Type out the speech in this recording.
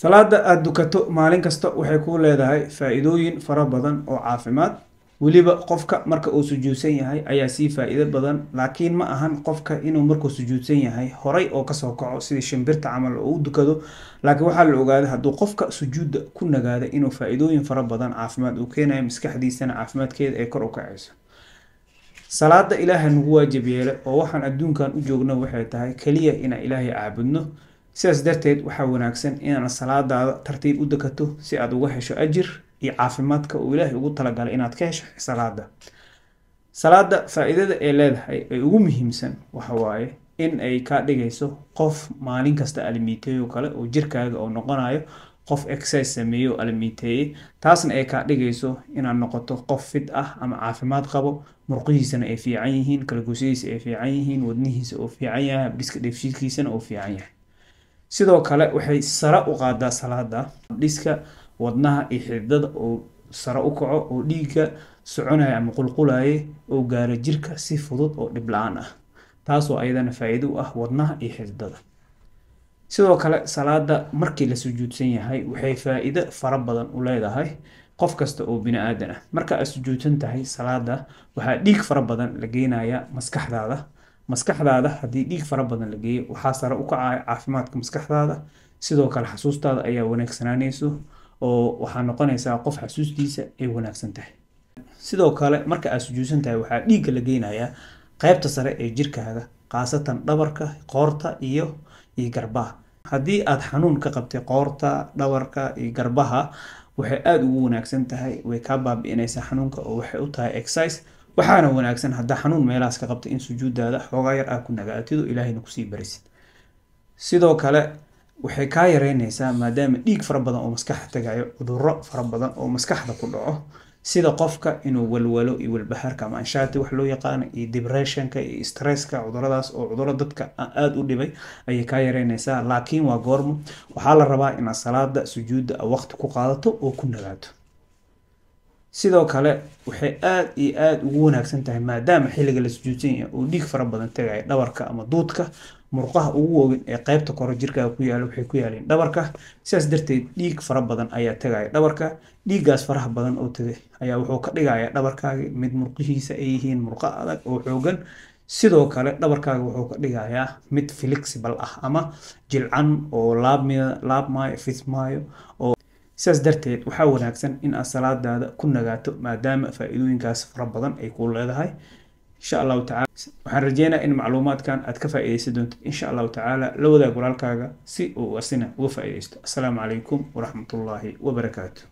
salaada aad dukato maalin kasta waxay ku leedahay faa-iidooyin fara badan oo caafimaad weliba qofka marka uu sujuudsan yahay ayaa sii faa-iido badan laakiin ma ahan qofka inuu markuu sujuudsan yahay horey oo kasoo kaco sidii shimbirta camal oo dukado laakiin waxaa la ogaaday hadduu qofka sujuudda ku nagaada inuu faa-iidooyin fara badan caafimaad uu keenayo maskaxdiisana caafimaadkeeda ay kor u kacayso salaada ilaaha nagu waajib yeele oo waxaan adduunkan u joogno waxay tahay keliya inaan ilaahay caabudno sidaas darteed waxaa wanaagsan inaad salaadaada tartiib u dekato si aad uga hesho ajir iyo caafimaadka uu ilaahay ugu talagalay inaad ka hesho salaada salaada faa-iidada leedahay ee ugu muhiimsan waxa waaye in ay kaa dhigayso qof maalin kasta almiiteeyo kale oo jirkaaga oo noqonayo qof exercise sameeye oo almiiteeye taasna ay kaa dhigayso inaad noqoto qof fid ah ama caafimaad qabo murqihiisana ay fiican yihiin kalgosyadiisa ay fiican yihiin wadnihiisa oo fiican yahay habdhiska dheefshiidkiisana oo fiican yahay sidoo kale waxay sare u qaadaa salaada dhiska wadnaha iyo xididada oo sare u kaco oo dhiigga soconaya ama qulqulaya oo gaara jirka si fudud oo dhibla-aan ah taasoo ayadana faaiido u ah wadnaha iyo xididada sidoo kale salaada markii la sujuudsan yahay waxay faa-iido fara badan u leedahay qof kasta oo bini aadan ah marka aad sujuudsan tahay salaada waxaa dhiig fara badan la geynayaa maskaxdaada maskaxdaada haddii dhiig fara badan la geeyo waxaa sare u kacaya caafimaadka maskaxdaada sidoo kale xasuustaada ayaa wanaagsanaanayso oo waxaa noqonaysaa qof xasuustiisa ay wanaagsan tahay sidoo kale marka aad sujuudsan tahay waxaa dhiigga la geynayaa qaybta sare ee jirkaaga khaasatan dhabarka qoorta iyo iyo garbaha haddii aad xanuun ka qabtay qoorta dhabarka iyo garbaha waxay aada ugu wanaagsan tahay way kaa baabi xanuunka oo waxay u tahay exercise waxaana wanaagsan haddaa xanuun meelaas ka qabta in sujuudaada xoogaa yar ah ku nagaatido ilaahayna kusii barisid sidoo kale waxay kaa yareynaysaa maadaama dhiig fara badan oo maskaxa tagayo cuduro fara badan oo maskaxda ku dhaco sida qofka inuu walwalo iyo walbahaarka ama anshaati wax loo yaqaano iyo dibressionka iyo stresska cuduradaas oo cuduro dadka aada u dhibay ayay kaa yareynaysaa laakiin waa goormo waxaa la rabaa inaad salaada sujuudda waqti ku qaadato oo ku nagaato sidoo kale waxay aad iyo aada ugu wanaagsan tahay maadaama xilliga la sujuudsanya uu dhiig fara badan tagaya dhabarka ama duudka murqaha ugu woogin ee qaybta koro jirkaaga ku yaala waxay ku yaaleen dhabarka sidaas darteed dhiig fara badan ayaa tagaya dhabarka dhiiggaas faraha badan oo tagay ayaa wuxuu ka dhigaya dhabarkaaga mid murqihiisa ay yihiin murqo adag oo xoogan sidoo kale dhabarkaaga wuxuu ka dhigayaa mid flexible ah ama jilcan oo laabm laabmaayo fidmaayo oo sidaas darteed waxaa wanaagsan in aad salaadaada ku nagaato maadaama faa-iidooyinkaas fara badan ay kuu leedahay insha allahu tacala waxaan rajeynayaa in macluumaadkan aad ka faa-iideysan doonto insha allahu tacaala la wadaag walaalkaaga si uu asina uga faa-iideysto assalaamu calaykum waraxmatullaahi wabarakaatu